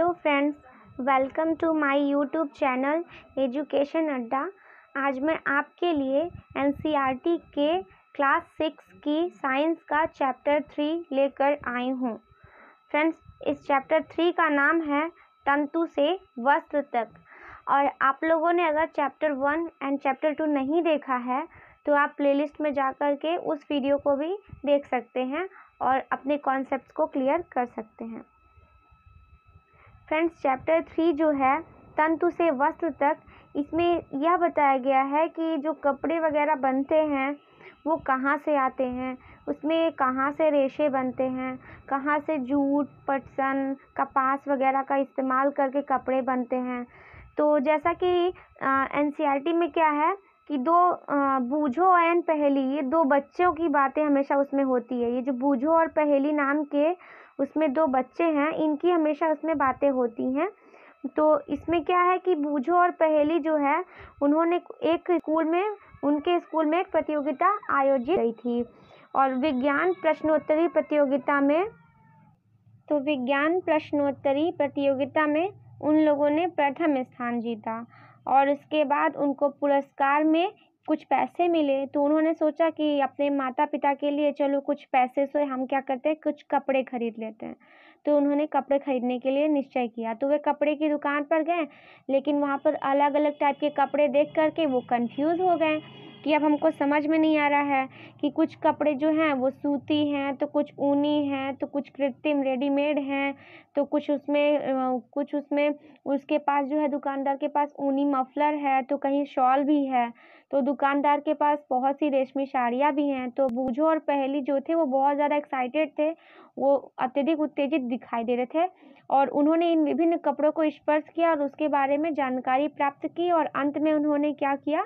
hello friends welcome to my YouTube channel education Adda आज मैं आपके लिए एनसीईआरटी के क्लास सिक्स की साइंस का चैप्टर थ्री लेकर आई हूँ फ्रेंड्स इस चैप्टर थ्री का नाम है तंतु से वस्त्र तक और आप लोगों ने अगर chapter one and chapter two नहीं देखा है तो आप प्लेलिस्ट में जा कर के उस वीडियो को भी देख सकते हैं और अपने कॉन्सेप्ट को क्लियर कर सकते हैं फ्रेंड्स चैप्टर थ्री जो है तंतु से वस्त्र तक इसमें यह बताया गया है कि जो कपड़े वगैरह बनते हैं वो कहाँ से आते हैं उसमें कहाँ से रेशे बनते हैं कहाँ से जूट पटसन कपास वगैरह का इस्तेमाल करके कपड़े बनते हैं तो जैसा कि एन e में क्या है कि दो बूझो एंड पहेली ये दो बच्चों की बातें हमेशा उसमें होती है ये जो बूझो और पहेली नाम के उसमें दो बच्चे हैं इनकी हमेशा उसमें बातें होती हैं तो इसमें क्या है कि बूझो और पहेली जो है उन्होंने एक स्कूल में उनके स्कूल में एक प्रतियोगिता आयोजित की थी और विज्ञान प्रश्नोत्तरी प्रतियोगिता में तो विज्ञान प्रश्नोत्तरी प्रतियोगिता में उन लोगों ने प्रथम स्थान जीता और उसके बाद उनको पुरस्कार में कुछ पैसे मिले तो उन्होंने सोचा कि अपने माता पिता के लिए चलो कुछ पैसे से हम क्या करते हैं कुछ कपड़े खरीद लेते हैं तो उन्होंने कपड़े खरीदने के लिए निश्चय किया तो वे कपड़े की दुकान पर गए लेकिन वहाँ पर अलग अलग टाइप के कपड़े देख करके वो कंफ्यूज हो गए कि अब हमको समझ में नहीं आ रहा है कि कुछ कपड़े जो हैं वो सूती हैं तो कुछ ऊनी हैं तो कुछ कृत्रिम रेडीमेड हैं तो कुछ उसमें कुछ उसमें उसके पास जो है दुकानदार के पास ऊनी मफलर है तो कहीं शॉल भी है तो दुकानदार के पास बहुत सी रेशमी साड़ियाँ भी हैं तो बूझो और पहली जो थे वो बहुत ज़्यादा एक्साइटेड थे वो अत्यधिक उत्तेजित दिखाई दे रहे थे और उन्होंने इन विभिन्न कपड़ों को स्पर्श किया और उसके बारे में जानकारी प्राप्त की और अंत में उन्होंने क्या किया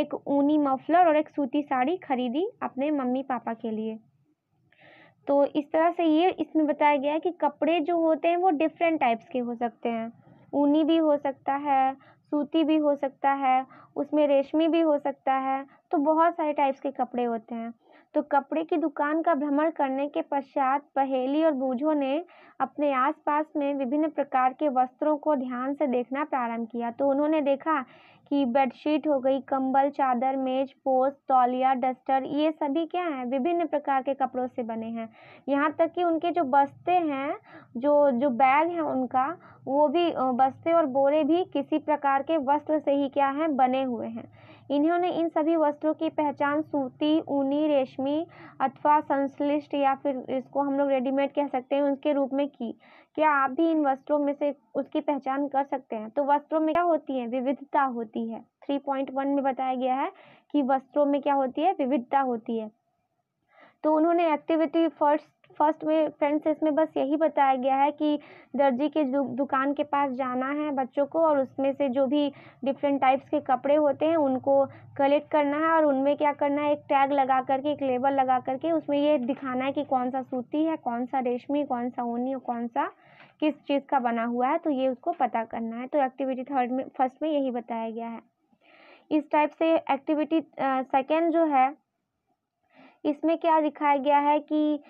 एक ऊनी मफलर और एक सूती साड़ी खरीदी अपने मम्मी पापा के लिए तो इस तरह से ये इसमें बताया गया है कि कपड़े जो होते हैं वो डिफरेंट टाइप्स के हो सकते हैं ऊनी भी हो सकता है सूती भी हो सकता है उसमें रेशमी भी हो सकता है तो बहुत सारे टाइप्स के कपड़े होते हैं तो कपड़े की दुकान का भ्रमण करने के पश्चात पहेली और बूझों ने अपने आसपास में विभिन्न प्रकार के वस्त्रों को ध्यान से देखना प्रारंभ किया तो उन्होंने देखा की बेडशीट हो गई कंबल चादर मेज पोस्ट तौलिया डस्टर ये सभी क्या हैं विभिन्न प्रकार के कपड़ों से बने हैं यहाँ तक कि उनके जो बस्ते हैं जो जो बैग हैं उनका वो भी बस्ते और बोरे भी किसी प्रकार के वस्त्र से ही क्या हैं बने हुए हैं इन्होंने इन सभी वस्त्रों की पहचान सूती ऊनी रेशमी अथवा संश्लिष्ट या फिर इसको हम लोग रेडीमेड कह सकते हैं उनके रूप में की क्या आप भी इन वस्त्रों में से उसकी पहचान कर सकते हैं तो वस्त्रों में क्या होती है विविधता होती है थ्री पॉइंट वन में बताया गया है कि वस्त्रों में क्या होती है विविधता होती है तो उन्होंने एक्टिविटी फर्स्ट फर्स्ट में फ्रेंड्स इसमें बस यही बताया गया है कि दर्जी के दुकान के पास जाना है बच्चों को और उसमें से जो भी डिफरेंट टाइप्स के कपड़े होते हैं उनको कलेक्ट करना है और उनमें क्या करना है एक टैग लगा करके एक लेबल लगा करके उसमें ये दिखाना है कि कौन सा सूती है कौन सा रेशमी कौन सा ऊनी और कौन सा किस चीज़ का बना हुआ है तो ये उसको पता करना है तो एक्टिविटी थर्ड में फर्स्ट में यही बताया गया है इस टाइप से एक्टिविटी सेकेंड जो है इसमें क्या दिखाया गया है कि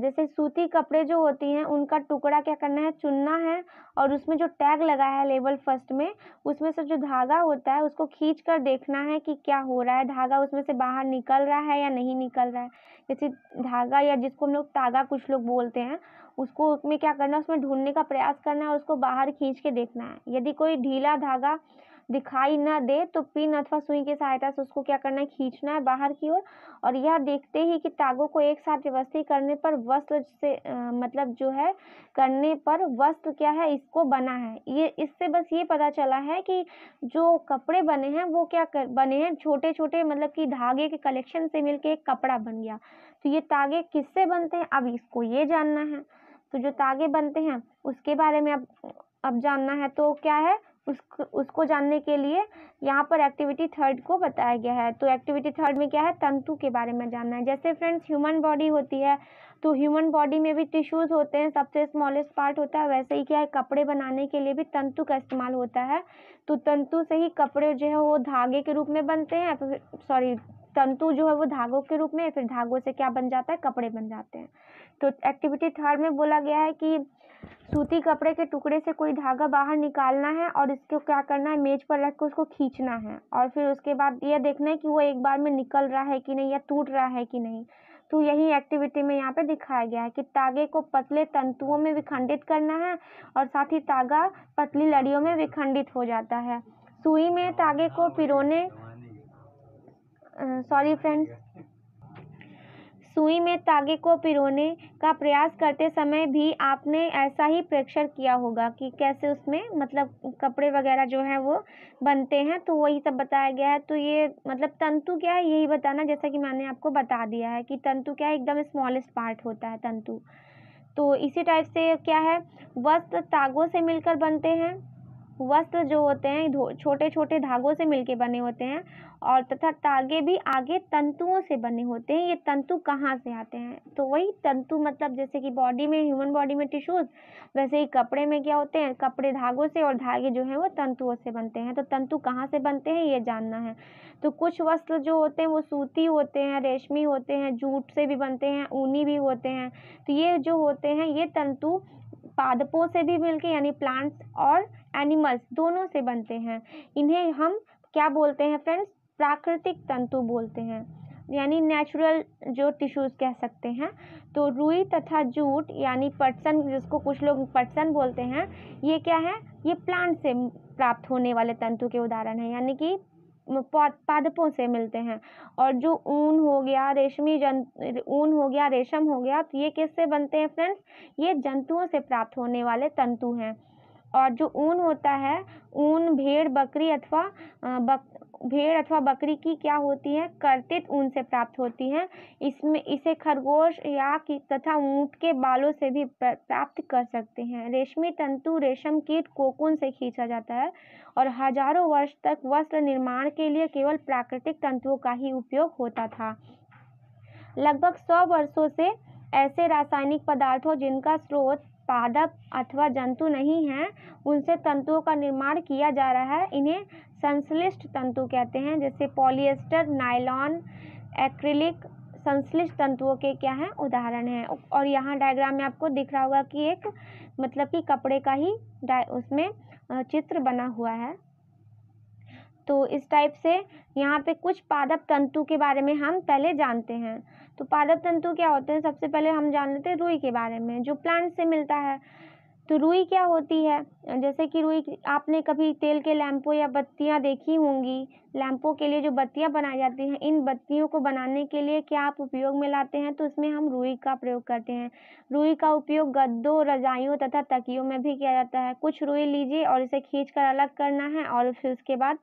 जैसे सूती कपड़े जो होती हैं उनका टुकड़ा क्या करना है चुनना है और उसमें जो टैग लगा है लेबल फर्स्ट में उसमें से जो धागा होता है उसको खींच कर देखना है कि क्या हो रहा है धागा उसमें से बाहर निकल रहा है या नहीं निकल रहा है जैसे धागा या जिसको हम लोग तागा कुछ लोग बोलते हैं उसको उसमें क्या करना है उसमें ढूंढने का प्रयास करना है और उसको बाहर खींच के देखना है यदि कोई ढीला धागा दिखाई ना दे तो पिन अथवा सुई की सहायता से उसको क्या करना है खींचना है बाहर की ओर और, और यह देखते ही कि तागों को एक साथ व्यवस्थित करने पर वस्त्र से आ, मतलब जो है करने पर वस्त्र क्या है इसको बना है ये इससे बस ये पता चला है कि जो कपड़े बने हैं वो क्या कर बने हैं छोटे छोटे मतलब कि धागे के कलेक्शन से मिलके एक कपड़ा बन गया तो ये तागे किससे बनते हैं अब इसको ये जानना है तो जो तागे बनते हैं उसके बारे में अब अब जानना है तो क्या है उसको उसको जानने के लिए यहाँ पर एक्टिविटी थर्ड को बताया गया है तो एक्टिविटी थर्ड में क्या है तंतु के बारे में जानना है जैसे फ्रेंड्स ह्यूमन बॉडी होती है तो ह्यूमन बॉडी में भी टिश्यूज़ होते हैं सबसे स्मॉलेस्ट पार्ट होता है वैसे ही क्या है कपड़े बनाने के लिए भी तंतु का इस्तेमाल होता है तो तंतु से ही कपड़े जो है वो धागे के रूप में बनते हैं तो सॉरी तंतु जो है वो धागों के रूप में फिर धागों से क्या बन जाता है कपड़े बन जाते हैं तो एक्टिविटी थर्ड में बोला गया है कि सूती कपड़े के टुकड़े से कोई धागा बाहर निकालना है और इसको क्या करना है मेज पर रख कर उसको खींचना है और फिर उसके बाद ये देखना है कि वो एक बार में निकल रहा है कि नहीं या टूट रहा है कि नहीं तो यही एक्टिविटी में यहाँ पे दिखाया गया है कि तागे को पतले तंतुओं में विखंडित करना है और साथ ही तागा पतली लड़ियों में विखंडित हो जाता है सुई में तागे को पिरोने सॉरी फ्रेंड्स सुई में तागे को पिरोने का प्रयास करते समय भी आपने ऐसा ही प्रेक्षर किया होगा कि कैसे उसमें मतलब कपड़े वगैरह जो हैं वो बनते हैं तो वही सब बताया गया है तो ये मतलब तंतु क्या है यही बताना जैसा कि मैंने आपको बता दिया है कि तंतु क्या है एकदम स्मॉलेस्ट पार्ट होता है तंतु तो इसी टाइप से क्या है वस्त्र तागों से मिलकर बनते हैं वस्त्र जो होते हैं छोटे छोटे धागों से मिलके बने होते हैं और तथा तागे भी आगे तंतुओं से बने होते हैं ये तंतु कहाँ से आते हैं तो वही तंतु मतलब जैसे कि बॉडी में ह्यूमन बॉडी में टिश्यूज वैसे ही कपड़े में क्या होते हैं कपड़े धागों से और धागे जो हैं वो तंतुओं से बनते हैं तो तंतु कहाँ से बनते हैं ये जानना है तो कुछ वस्त्र जो होते हैं वो सूती होते हैं रेशमी होते हैं जूट से भी बनते हैं ऊनी भी होते हैं तो ये जो होते हैं ये तंतु पादपों से भी मिलके यानी प्लांट्स और एनिमल्स दोनों से बनते हैं इन्हें हम क्या बोलते हैं फ्रेंड्स प्राकृतिक तंतु बोलते हैं यानी नेचुरल जो टिश्यूज़ कह सकते हैं तो रुई तथा जूट यानी पटसन जिसको कुछ लोग पटसन बोलते हैं ये क्या है ये प्लांट से प्राप्त होने वाले तंतु के उदाहरण हैं यानी कि पादपों से मिलते हैं और जो ऊन हो गया रेशमी जन ऊन हो गया रेशम हो गया तो ये किससे बनते हैं फ्रेंड्स ये जंतुओं से प्राप्त होने वाले तंतु हैं और जो ऊन होता है ऊन भेड़ बकरी अथवा बक भेड़ अथवा बकरी की क्या होती है कर्तित ऊन से प्राप्त होती हैं इसमें इसे खरगोश या की तथा ऊँट के बालों से भी प्राप्त कर सकते हैं रेशमी तंतु रेशम कीट कोकुन से खींचा जाता है और हजारों वर्ष तक वस्त्र निर्माण के लिए केवल प्राकृतिक तंतुओं का ही उपयोग होता था लगभग सौ वर्षों से ऐसे रासायनिक पदार्थों जिनका स्रोत पादप अथवा जंतु नहीं हैं उनसे तंतुओं का निर्माण किया जा रहा है इन्हें संश्लिष्ट तंतु कहते हैं जैसे पॉलिएस्टर नायलॉन एक्रिलिक संश्लिष्ट तंतुओं के क्या हैं उदाहरण हैं और यहाँ डायग्राम में आपको दिख रहा होगा कि एक मतलब कि कपड़े का ही उसमें चित्र बना हुआ है तो इस टाइप से यहाँ पे कुछ पादप तंतु के बारे में हम पहले जानते हैं तो पादप तंतु क्या होते हैं सबसे पहले हम जान लेते हैं रुई के बारे में जो प्लांट से मिलता है तो रुई क्या होती है जैसे कि रुई आपने कभी तेल के लैंपों या बत्तियाँ देखी होंगी लैम्पों के लिए जो बत्तियाँ बनाई जाती हैं इन बत्तियों को बनाने के लिए क्या आप उपयोग में लाते हैं तो उसमें हम रुई का प्रयोग करते हैं रुई का उपयोग गद्दों रजाइयों तथा तकियों में भी किया जाता है कुछ रुई लीजिए और इसे खींच कर अलग करना है और फिर उसके बाद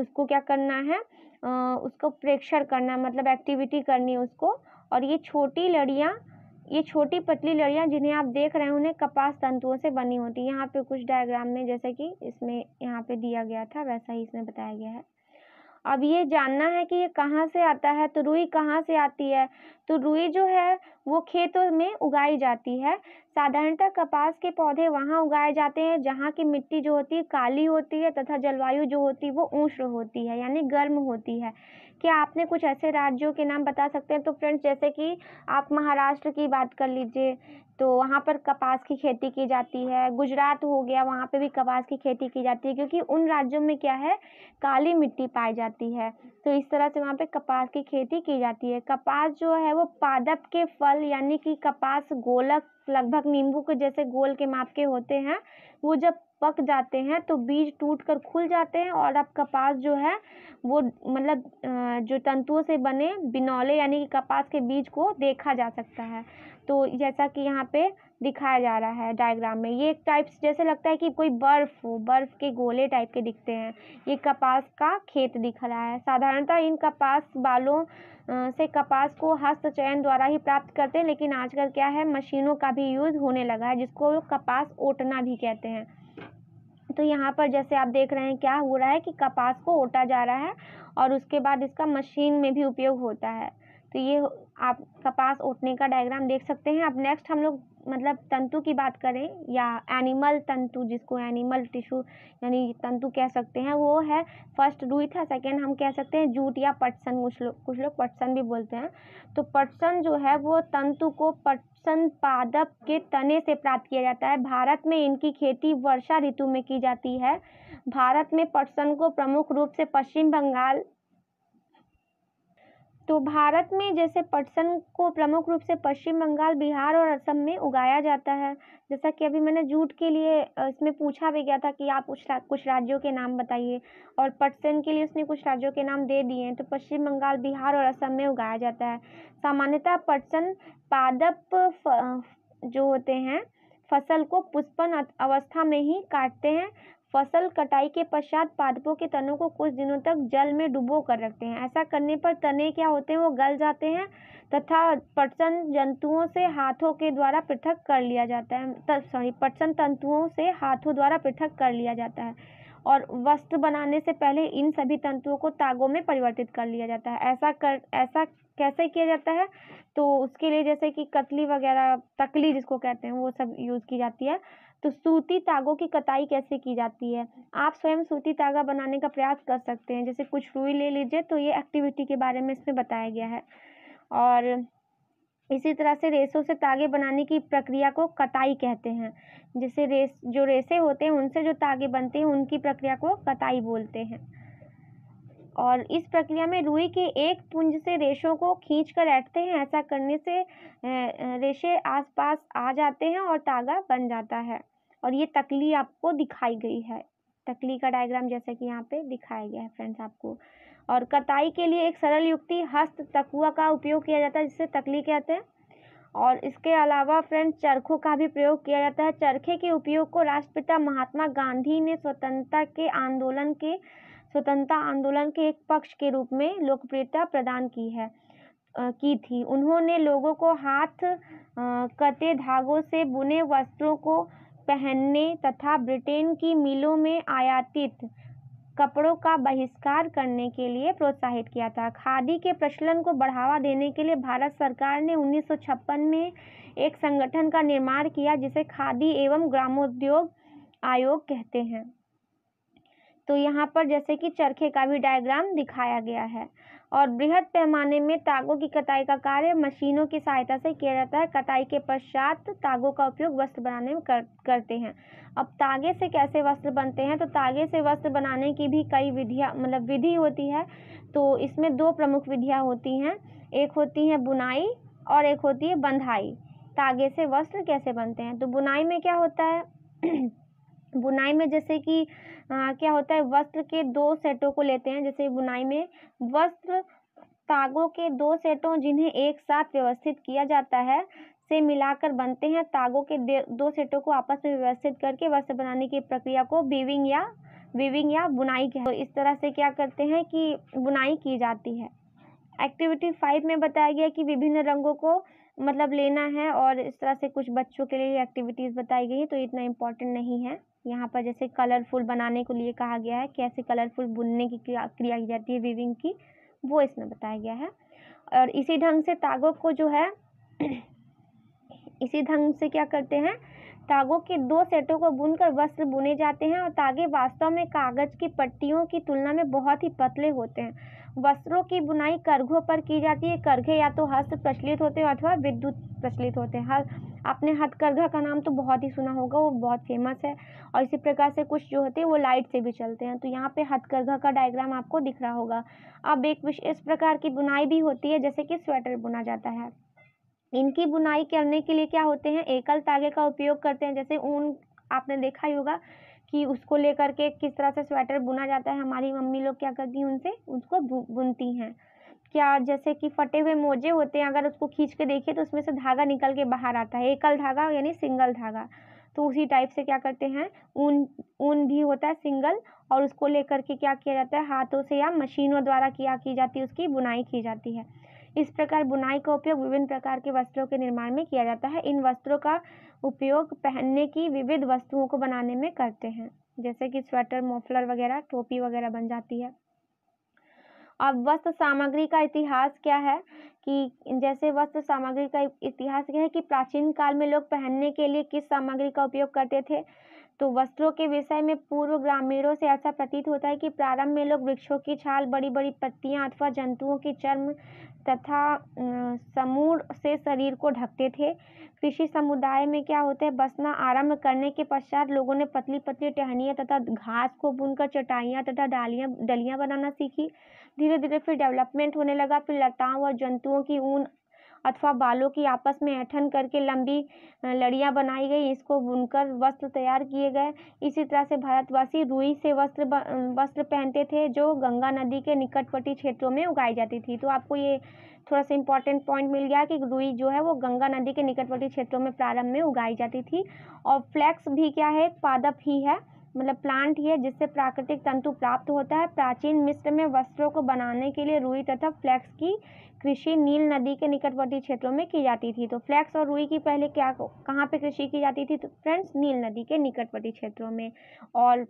उसको क्या करना है उसको प्रेक्षर करना मतलब एक्टिविटी करनी उसको और ये छोटी लड़ियाँ ये छोटी पतली लड़ियाँ जिन्हें आप देख रहे हैं उन्हें कपास तंतुओं से बनी होती है यहाँ पे कुछ डायग्राम में जैसे कि इसमें यहाँ पे दिया गया था वैसा ही इसमें बताया गया है अब ये जानना है कि ये कहाँ से आता है तो रुई कहाँ से आती है तो रुई जो है वो खेतों में उगाई जाती है साधारणतः कपास के पौधे वहाँ उगाए जाते हैं जहाँ की मिट्टी जो होती है काली होती है तथा जलवायु जो होती है वो ऊष्ण होती है यानी गर्म होती है क्या आपने कुछ ऐसे राज्यों के नाम बता सकते हैं तो फ्रेंड्स जैसे कि आप महाराष्ट्र की बात कर लीजिए तो वहाँ पर कपास की खेती की जाती है गुजरात हो गया वहाँ पे भी कपास की खेती की जाती है क्योंकि उन राज्यों में क्या है काली मिट्टी पाई जाती है तो इस तरह से वहाँ पे कपास की खेती की जाती है कपास जो है वो पादप के फल यानी कि कपास गोलक लगभग नींबू के जैसे गोल के माप के होते हैं वो जब पक जाते हैं तो बीज टूट कर खुल जाते हैं और अब कपास जो है वो मतलब जो तंतुओं से बने बिनौले यानी कि कपास के बीज को देखा जा सकता है तो जैसा कि यहाँ पे दिखाया जा रहा है डायग्राम में ये एक टाइप जैसे लगता है कि कोई बर्फ़ हो बर्फ़ के गोले टाइप के दिखते हैं ये कपास का खेत दिख रहा है साधारणतः इन कपास बालों से कपास को हस्त चयन द्वारा ही प्राप्त करते हैं लेकिन आजकल क्या है मशीनों का भी यूज़ होने लगा है जिसको कपास ओटना भी कहते हैं तो यहाँ पर जैसे आप देख रहे हैं क्या हो रहा है कि कपास को ओटा जा रहा है और उसके बाद इसका मशीन में भी उपयोग होता है तो ये आप कपास उठने का डायग्राम देख सकते हैं अब नेक्स्ट हम लोग मतलब तंतु की बात करें या एनिमल तंतु जिसको एनिमल टिश्यू यानी तंतु कह सकते हैं वो है फर्स्ट रूई था सेकेंड हम कह सकते हैं जूट या पटसन कुछ लोग कुछ लोग पटसन भी बोलते हैं तो पटसन जो है वो तंतु को पटसन पादप के तने से प्राप्त किया जाता है भारत में इनकी खेती वर्षा ऋतु में की जाती है भारत में पटसन को प्रमुख रूप से पश्चिम बंगाल तो भारत में जैसे पटसन को प्रमुख रूप से पश्चिम बंगाल बिहार और असम में उगाया जाता है जैसा कि अभी मैंने जूट के लिए इसमें पूछा भी गया था कि आप कुछ रा, कुछ राज्यों के नाम बताइए और पटसन के लिए उसने कुछ राज्यों के नाम दे दिए हैं तो पश्चिम बंगाल बिहार और असम में उगाया जाता है सामान्यतः पटसन पादप जो होते हैं फसल को पुष्पन अवस्था में ही काटते हैं फसल कटाई के पश्चात पादपों के तनों को कुछ दिनों तक जल में डुबो कर रखते हैं ऐसा करने पर तने क्या होते हैं वो गल जाते हैं तथा पटसन जंतुओं से हाथों के द्वारा पृथक कर लिया जाता है सॉरी पटसन तंतुओं से हाथों द्वारा पृथक कर लिया जाता है और वस्त्र बनाने से पहले इन सभी तंतुओं को तागों में परिवर्तित कर लिया जाता है ऐसा कर ऐसा कैसे किया जाता है तो उसके लिए जैसे कि कतली वगैरह तकली जिसको कहते हैं वो सब यूज़ की जाती है तो सूती तागों की कताई कैसे की जाती है आप स्वयं सूती तागा बनाने का प्रयास कर सकते हैं जैसे कुछ रुई ले लीजिए तो ये एक्टिविटी के बारे में इसमें बताया गया है और इसी तरह से रेसों से तागे बनाने की प्रक्रिया को कताई कहते हैं जैसे रेस जो रेसे होते हैं उनसे जो तागे बनते हैं उनकी प्रक्रिया को कताई बोलते हैं और इस प्रक्रिया में रुई के एक पुंज से रेशों को खींच कर ऐंठते हैं ऐसा करने से रेशे आसपास आ जाते हैं और तागा बन जाता है और ये तकली आपको दिखाई गई है तकली का डायग्राम जैसे कि यहाँ पे दिखाया गया है फ्रेंड्स आपको और कताई के लिए एक सरल युक्ति हस्त तकुआ का उपयोग किया जाता है जिसे तकली कहते हैं और इसके अलावा फ्रेंड्स चरखों का भी प्रयोग किया जाता है चरखे के उपयोग को राष्ट्रपिता महात्मा गांधी ने स्वतंत्रता के आंदोलन के स्वतंत्रता आंदोलन के एक पक्ष के रूप में लोकप्रियता प्रदान की है की थी उन्होंने लोगों को हाथ कते धागों से बुने वस्त्रों को पहनने तथा ब्रिटेन की मिलों में आयातित कपड़ों का बहिष्कार करने के लिए प्रोत्साहित किया था खादी के प्रचलन को बढ़ावा देने के लिए भारत सरकार ने 1956 में एक संगठन का निर्माण किया जिसे खादी एवं ग्रामोद्योग आयोग कहते हैं तो यहाँ पर जैसे कि चरखे का भी डायग्राम दिखाया गया है और बृहद पैमाने में तागों की कटाई का कार्य मशीनों की सहायता से किया जाता है कटाई के पश्चात तागों का उपयोग वस्त्र बनाने में कर, करते हैं अब तागे से कैसे वस्त्र बनते हैं तो तागे से वस्त्र बनाने की भी कई विधियाँ मतलब विधि होती है तो इसमें दो प्रमुख विधियाँ होती हैं एक होती है बुनाई और एक होती है बंधाई तागे से वस्त्र कैसे बनते हैं तो बुनाई में क्या होता है बुनाई में जैसे कि क्या होता है वस्त्र के दो सेटों को लेते हैं जैसे बुनाई में वस्त्र तागों के दो सेटों जिन्हें एक साथ व्यवस्थित किया जाता है से मिलाकर बनते हैं तागों के दो सेटों को आपस में व्यवस्थित करके वस्त्र बनाने की प्रक्रिया को बीविंग या वीविंग या बुनाई के तो इस तरह से क्या करते हैं कि बुनाई की जाती है एक्टिविटी फाइव में बताया गया कि विभिन्न रंगों को मतलब लेना है और इस तरह से कुछ बच्चों के लिए एक्टिविटीज़ बताई गई तो इतना इम्पोर्टेंट नहीं है यहाँ पर जैसे कलरफुल बनाने के लिए कहा गया है कैसे कलरफुल बुनने की क्रिया की जाती है वीविंग की वो इसमें बताया गया है और इसी ढंग से तागों को जो है इसी ढंग से क्या करते हैं तागों के दो सेटों को बुनकर वस्त्र बुने जाते हैं और तागे वास्तव में कागज की पट्टियों की तुलना में बहुत ही पतले होते हैं वस्त्रों की बुनाई करघों पर की जाती है करघे या तो हस्त प्रचलित होते हैं अथवा विद्युत प्रचलित होते हैं आपने हथकरघा का नाम तो बहुत ही सुना होगा वो बहुत फेमस है और इसी प्रकार से कुछ जो होते हैं वो लाइट से भी चलते हैं तो यहाँ पे हथकरघा का डायग्राम आपको दिख रहा होगा अब एक विशेष प्रकार की बुनाई भी होती है जैसे कि स्वेटर बुना जाता है इनकी बुनाई करने के लिए क्या होते हैं एकल तागे का उपयोग करते हैं जैसे ऊन आपने देखा ही होगा कि उसको लेकर के किस तरह से स्वेटर बुना जाता है हमारी मम्मी लोग क्या करती हैं उनसे उसको बुनती हैं क्या जैसे कि फटे हुए मोजे होते हैं अगर उसको खींच के देखें तो उसमें से धागा निकल के बाहर आता है एकल धागा यानी सिंगल धागा तो उसी टाइप से क्या करते हैं ऊन ऊन भी होता है सिंगल और उसको लेकर के क्या किया जाता है हाथों से या मशीनों द्वारा किया की जाती है उसकी बुनाई की जाती है इस प्रकार बुनाई का उपयोग विभिन्न प्रकार के वस्त्रों के निर्माण में किया जाता है इन वस्त्रों का उपयोग पहनने की विविध वस्तुओं को बनाने में करते हैं जैसे कि स्वेटर मोफलर वगैरह टोपी वगैरह बन जाती है अब वस्त्र सामग्री का इतिहास क्या है कि जैसे वस्त्र सामग्री का इतिहास क्या है कि प्राचीन काल में लोग पहनने के लिए किस सामग्री का उपयोग करते थे तो वस्त्रों के विषय में पूर्व ग्रामीणों से ऐसा प्रतीत होता है कि प्रारंभ में लोग वृक्षों की छाल बड़ी बड़ी पत्तियां अथवा जंतुओं की चर्म तथा समूह से शरीर को ढकते थे कृषि समुदाय में क्या होता है बसना आरंभ करने के पश्चात लोगों ने पतली पतली टहनियाँ तथा घास को बुनकर चटाइयाँ तथा डालियाँ डलियाँ बनाना सीखी धीरे धीरे फिर डेवलपमेंट होने लगा फिर लताओं और जंतुओं की ऊन अथवा बालों की आपस में ऐठन करके लंबी लड़ियाँ बनाई गई इसको बुनकर वस्त्र तैयार किए गए इसी तरह से भारतवासी रुई से वस्त्र वस्त्र पहनते थे जो गंगा नदी के निकटवर्ती क्षेत्रों में उगाई जाती थी तो आपको ये थोड़ा सा इम्पॉर्टेंट पॉइंट मिल गया कि रुई जो है वो गंगा नदी के निकटवर्ती क्षेत्रों में प्रारंभ में उगाई जाती थी और फ्लैक्स भी क्या है पादप ही है मतलब प्लांट ही है जिससे प्राकृतिक तंतु प्राप्त होता है प्राचीन मिस्र में वस्त्रों को बनाने के लिए रुई तथा फ्लैक्स की कृषि नील नदी के निकटवर्ती क्षेत्रों में की जाती थी तो फ्लैक्स और रुई की पहले क्या कहाँ पे कृषि की जाती थी तो फ्रेंड्स नील नदी के निकटवर्ती क्षेत्रों में और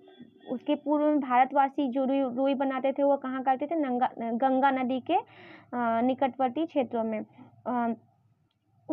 उसके पूर्व में भारतवासी जो रुई रुई बनाते थे वो कहाँ करते थे नंगा गंगा नदी के निकटवर्ती क्षेत्रों में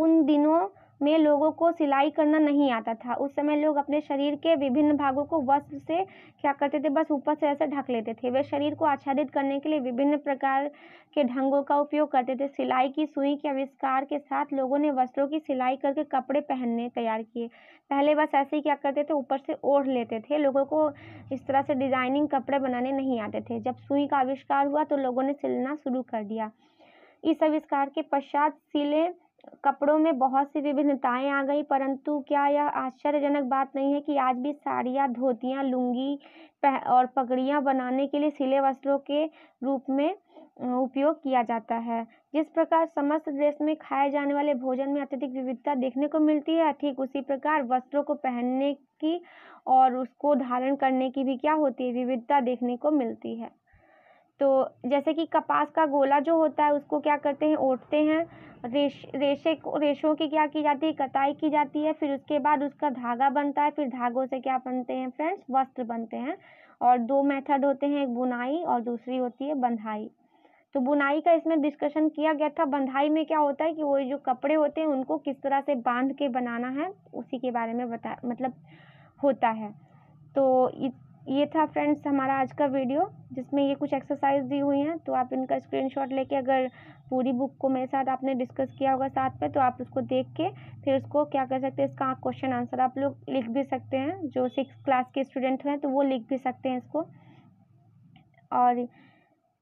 उन दिनों में लोगों को सिलाई करना नहीं आता था उस समय लोग अपने शरीर के विभिन्न भागों को वस्त्र से क्या करते थे बस ऊपर से ऐसे ढक लेते थे वे शरीर को आच्छादित करने के लिए विभिन्न प्रकार के ढंगों का उपयोग करते थे सिलाई की सुई के आविष्कार के साथ लोगों ने वस्त्रों की सिलाई करके कपड़े पहनने तैयार किए पहले बस ऐसे ही क्या करते थे ऊपर से ओढ़ लेते थे लोगों को इस तरह से डिज़ाइनिंग कपड़े बनाने नहीं आते थे जब सुई का आविष्कार हुआ तो लोगों ने सिलना शुरू कर दिया इस आविष्कार के पश्चात सिले कपड़ों में बहुत सी विभिन्नताएं आ गई परंतु क्या यह आश्चर्यजनक बात नहीं है कि आज भी साड़ियाँ धोतियाँ लुंगी और पगड़ियाँ बनाने के लिए सिले वस्त्रों के रूप में उपयोग किया जाता है जिस प्रकार समस्त देश में खाए जाने वाले भोजन में अत्यधिक विविधता देखने को मिलती है ठीक उसी प्रकार वस्त्रों को पहनने की और उसको धारण करने की भी क्या होती है विविधता देखने को मिलती है तो जैसे कि कपास का गोला जो होता है उसको क्या करते हैं ओटते हैं रेश रेशे को रेशों की क्या की जाती है कटाई की जाती है फिर उसके बाद उसका धागा बनता है फिर धागों से क्या बनते हैं फ्रेंड्स वस्त्र बनते हैं और दो मेथड होते हैं एक बुनाई और दूसरी होती है बंधाई तो बुनाई का इसमें डिस्कशन किया गया था बंधाई में क्या होता है कि वो जो कपड़े होते हैं उनको किस तरह से बांध के बनाना है उसी के बारे में बता मतलब होता है तो ये था फ्रेंड्स हमारा आज का वीडियो जिसमें ये कुछ एक्सरसाइज दी हुई हैं तो आप इनका स्क्रीनशॉट लेके अगर पूरी बुक को मेरे साथ आपने डिस्कस किया होगा साथ में तो आप उसको देख के फिर उसको क्या कर सकते हैं इसका क्वेश्चन आंसर आप लोग लिख भी सकते हैं जो सिक्स क्लास के स्टूडेंट हैं तो वो लिख भी सकते हैं इसको और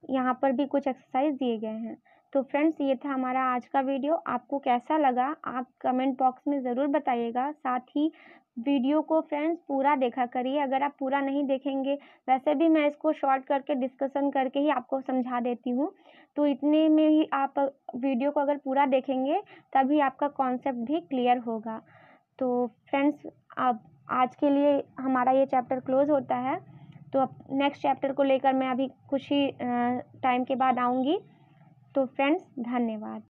यहाँ पर भी कुछ एक्सरसाइज दिए गए हैं तो फ्रेंड्स ये था हमारा आज का वीडियो आपको कैसा लगा आप कमेंट बॉक्स में ज़रूर बताइएगा साथ ही वीडियो को फ्रेंड्स पूरा देखा करिए अगर आप पूरा नहीं देखेंगे वैसे भी मैं इसको शॉर्ट करके डिस्कशन करके ही आपको समझा देती हूँ तो इतने में ही आप वीडियो को अगर पूरा देखेंगे तभी आपका कॉन्सेप्ट भी क्लियर होगा तो फ्रेंड्स अब आज के लिए हमारा ये चैप्टर क्लोज होता है तो अब नेक्स्ट चैप्टर को लेकर मैं अभी कुछ ही टाइम के बाद आऊँगी तो फ्रेंड्स धन्यवाद